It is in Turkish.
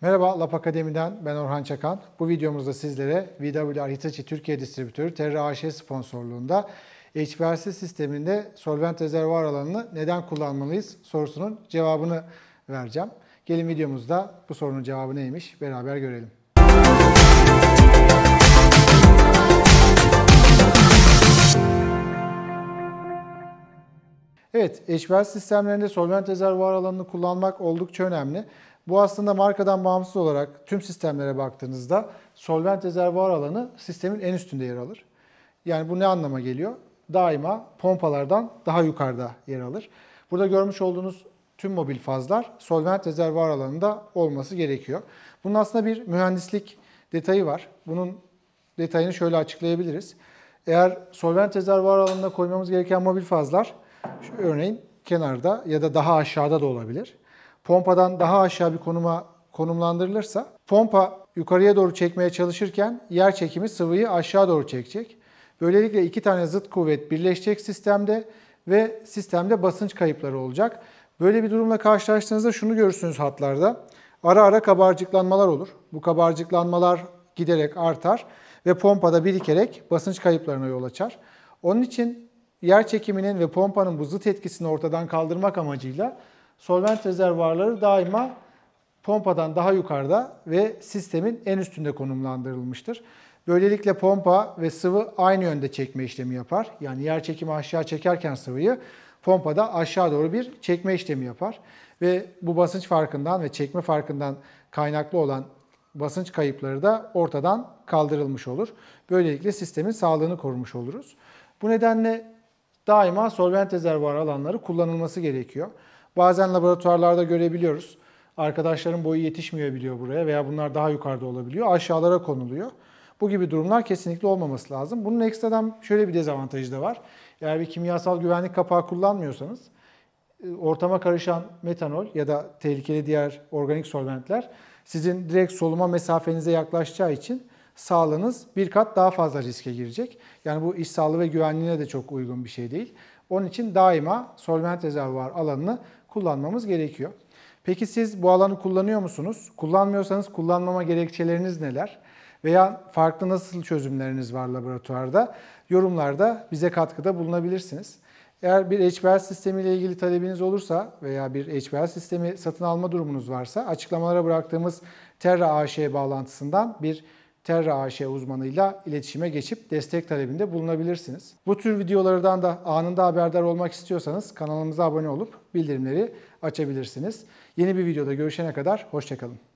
Merhaba LAP Akademi'den ben Orhan Çakan. Bu videomuzda sizlere VWR Hitachi Türkiye Distribütörü Terra AŞ sponsorluğunda HPLC sisteminde solvent rezervuar alanını neden kullanmalıyız sorusunun cevabını vereceğim. Gelin videomuzda bu sorunun cevabı neymiş beraber görelim. Evet, HPLC sistemlerinde solvent rezervuar alanını kullanmak oldukça önemli. Bu aslında markadan bağımsız olarak tüm sistemlere baktığınızda solvent rezervuar alanı sistemin en üstünde yer alır. Yani bu ne anlama geliyor? Daima pompalardan daha yukarıda yer alır. Burada görmüş olduğunuz tüm mobil fazlar solvent rezervuar alanında olması gerekiyor. Bunun aslında bir mühendislik detayı var. Bunun detayını şöyle açıklayabiliriz. Eğer solvent rezervuar alanına koymamız gereken mobil fazlar örneğin kenarda ya da daha aşağıda da olabilir pompadan daha aşağı bir konuma konumlandırılırsa pompa yukarıya doğru çekmeye çalışırken yer çekimi sıvıyı aşağı doğru çekecek. Böylelikle iki tane zıt kuvvet birleşecek sistemde ve sistemde basınç kayıpları olacak. Böyle bir durumla karşılaştığınızda şunu görürsünüz hatlarda. Ara ara kabarcıklanmalar olur. Bu kabarcıklanmalar giderek artar ve pompada birikerek basınç kayıplarına yol açar. Onun için yer çekiminin ve pompanın bu zıt etkisini ortadan kaldırmak amacıyla solvent rezervuarları daima pompadan daha yukarıda ve sistemin en üstünde konumlandırılmıştır. Böylelikle pompa ve sıvı aynı yönde çekme işlemi yapar. Yani yer çekimi aşağı çekerken sıvıyı pompada aşağı doğru bir çekme işlemi yapar. Ve bu basınç farkından ve çekme farkından kaynaklı olan basınç kayıpları da ortadan kaldırılmış olur. Böylelikle sistemin sağlığını korumuş oluruz. Bu nedenle daima solvent rezervuar alanları kullanılması gerekiyor. Bazen laboratuvarlarda görebiliyoruz. Arkadaşların boyu yetişmiyor biliyor buraya veya bunlar daha yukarıda olabiliyor. Aşağılara konuluyor. Bu gibi durumlar kesinlikle olmaması lazım. Bunun ekstradan şöyle bir dezavantajı da var. Eğer bir kimyasal güvenlik kapağı kullanmıyorsanız e, ortama karışan metanol ya da tehlikeli diğer organik solventler sizin direkt soluma mesafenize yaklaşacağı için sağlığınız bir kat daha fazla riske girecek. Yani bu iş sağlığı ve güvenliğine de çok uygun bir şey değil. Onun için daima solvent rezervuar alanını kullanmamız gerekiyor. Peki siz bu alanı kullanıyor musunuz? Kullanmıyorsanız kullanmama gerekçeleriniz neler? Veya farklı nasıl çözümleriniz var laboratuvarda? Yorumlarda bize katkıda bulunabilirsiniz. Eğer bir HPL sistemi ile ilgili talebiniz olursa veya bir HPL sistemi satın alma durumunuz varsa açıklamalara bıraktığımız Terra AŞ bağlantısından bir Terra AŞ uzmanıyla iletişime geçip destek talebinde bulunabilirsiniz. Bu tür videolardan da anında haberdar olmak istiyorsanız kanalımıza abone olup bildirimleri açabilirsiniz. Yeni bir videoda görüşene kadar hoşçakalın.